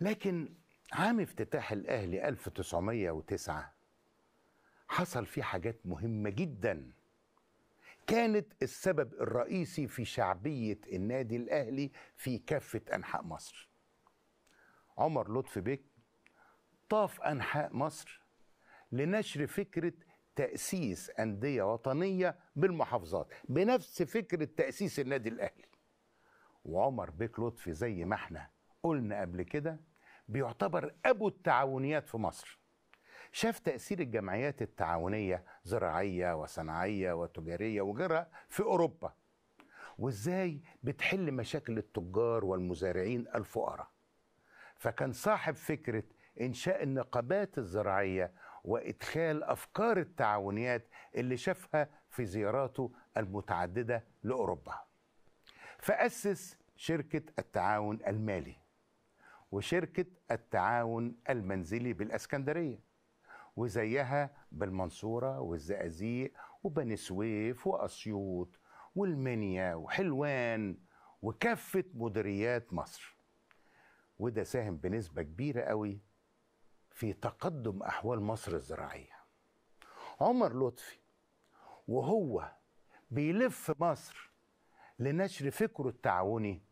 لكن عام افتتاح الاهلي 1909 حصل فيه حاجات مهمه جدا كانت السبب الرئيسي في شعبيه النادي الاهلي في كافه انحاء مصر عمر لطفي بيك طاف انحاء مصر لنشر فكره تاسيس انديه وطنيه بالمحافظات بنفس فكره تاسيس النادي الاهلي وعمر بيك لطفي زي ما احنا قلنا قبل كده بيعتبر ابو التعاونيات في مصر شاف تاثير الجمعيات التعاونيه زراعيه وصناعيه وتجاريه وغيرها في اوروبا وازاي بتحل مشاكل التجار والمزارعين الفقراء فكان صاحب فكره انشاء النقابات الزراعيه وادخال افكار التعاونيات اللي شافها في زياراته المتعدده لاوروبا فاسس شركه التعاون المالي وشركة التعاون المنزلي بالإسكندرية وزيها بالمنصورة والزقازيق وبني سويف وأسيوط والمنيا وحلوان وكافة مديريات مصر وده ساهم بنسبة كبيرة قوي في تقدم أحوال مصر الزراعية عمر لطفي وهو بيلف مصر لنشر فكره التعاوني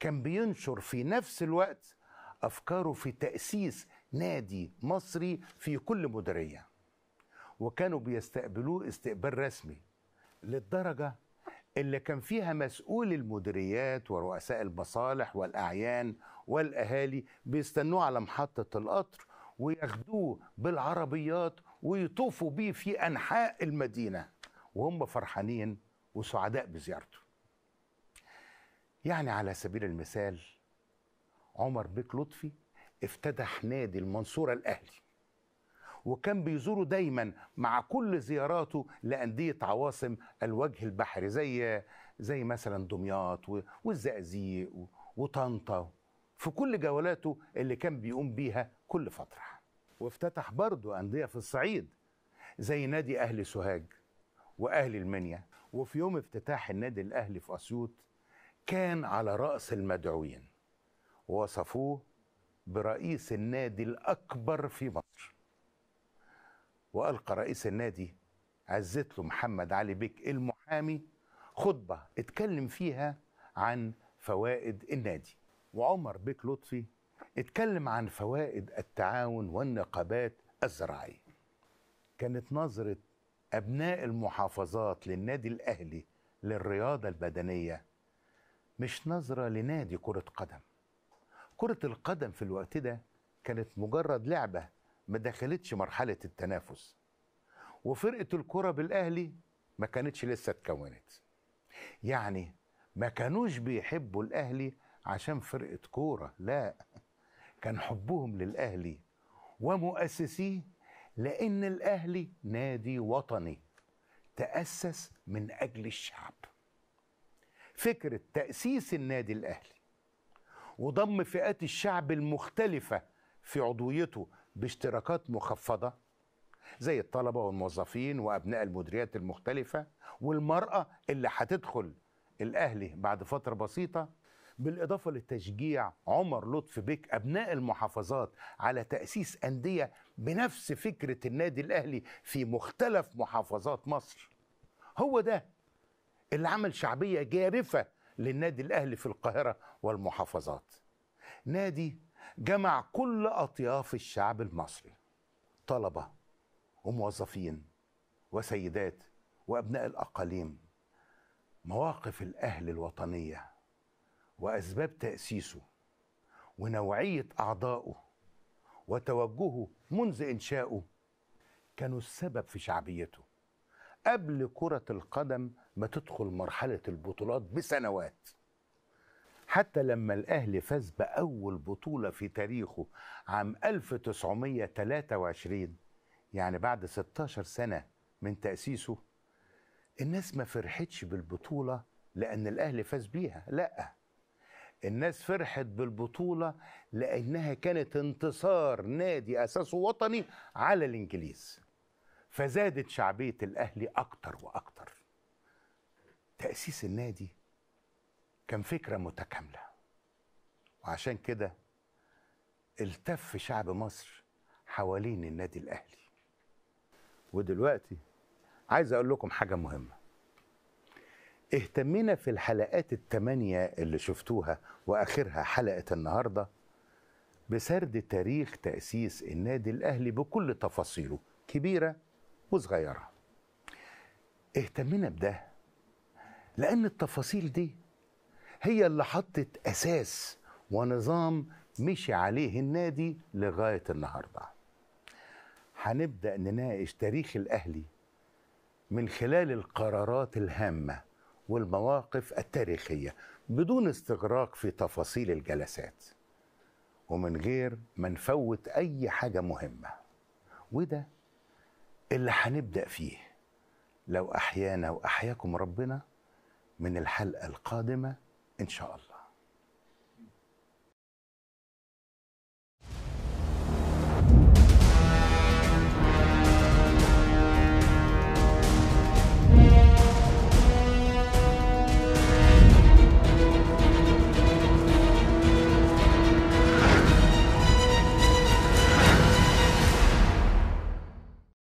كان بينشر في نفس الوقت افكاره في تاسيس نادي مصري في كل مديريه وكانوا بيستقبلوه استقبال رسمي للدرجه اللي كان فيها مسؤول المديريات ورؤساء المصالح والاعيان والاهالي بيستنوه على محطه القطر وياخدوه بالعربيات ويطوفوا بيه في انحاء المدينه وهم فرحانين وسعداء بزيارته يعني على سبيل المثال عمر بيك لطفي افتتح نادي المنصورة الأهلي وكان بيزوره دايما مع كل زياراته لأندية عواصم الوجه البحري زي زي مثلا دمياط والزقازيق وطنطا في كل جولاته اللي كان بيقوم بيها كل فترة وافتتح برضه أندية في الصعيد زي نادي أهلي سوهاج وأهلي المنيا وفي يوم افتتاح النادي الأهلي في أسيوط كان على رأس المدعوين وصفوه برئيس النادي الأكبر في مصر وألقى رئيس النادي عزت له محمد علي بك المحامي خطبة اتكلم فيها عن فوائد النادي وعمر بك لطفي اتكلم عن فوائد التعاون والنقابات الزراعية كانت نظرة أبناء المحافظات للنادي الأهلي للرياضة البدنية مش نظرة لنادي كرة قدم كرة القدم في الوقت ده كانت مجرد لعبة ما دخلتش مرحلة التنافس وفرقة الكرة بالأهلي ما كانتش لسه اتكونت يعني ما كانوش بيحبوا الأهلي عشان فرقة كورة لا كان حبهم للأهلي ومؤسسيه لأن الأهلي نادي وطني تأسس من أجل الشعب فكرة تأسيس النادي الأهلي وضم فئات الشعب المختلفة في عضويته باشتراكات مخفضة زي الطلبة والموظفين وأبناء المديريات المختلفة والمرأة اللي هتدخل الأهلي بعد فترة بسيطة بالإضافة لتشجيع عمر لطفي بيك أبناء المحافظات على تأسيس أندية بنفس فكرة النادي الأهلي في مختلف محافظات مصر هو ده اللي عمل شعبية جارفة للنادي الاهلي في القاهره والمحافظات نادي جمع كل اطياف الشعب المصري طلبه وموظفين وسيدات وابناء الاقاليم مواقف الاهل الوطنيه واسباب تاسيسه ونوعيه اعضائه وتوجهه منذ انشائه كانوا السبب في شعبيته قبل كرة القدم ما تدخل مرحلة البطولات بسنوات حتى لما الأهلي فاز بأول بطولة في تاريخه عام 1923 يعني بعد 16 سنة من تأسيسه الناس ما فرحتش بالبطولة لأن الأهلي فاز بيها لأ الناس فرحت بالبطولة لأنها كانت انتصار نادي أساسه وطني على الإنجليز فزادت شعبيه الاهلي اكتر واكتر تاسيس النادي كان فكره متكامله وعشان كده التف شعب مصر حوالين النادي الاهلي ودلوقتي عايز اقول لكم حاجه مهمه اهتمينا في الحلقات الثمانيه اللي شفتوها واخرها حلقه النهارده بسرد تاريخ تاسيس النادي الاهلي بكل تفاصيله كبيره وصغيرة اهتمنا بده لأن التفاصيل دي هي اللي حطت أساس ونظام مشي عليه النادي لغاية النهاردة هنبدأ نناقش تاريخ الأهلي من خلال القرارات الهامة والمواقف التاريخية بدون استغراق في تفاصيل الجلسات ومن غير ما نفوت أي حاجة مهمة وده اللي هنبدا فيه لو احيانا واحياكم ربنا من الحلقه القادمه ان شاء الله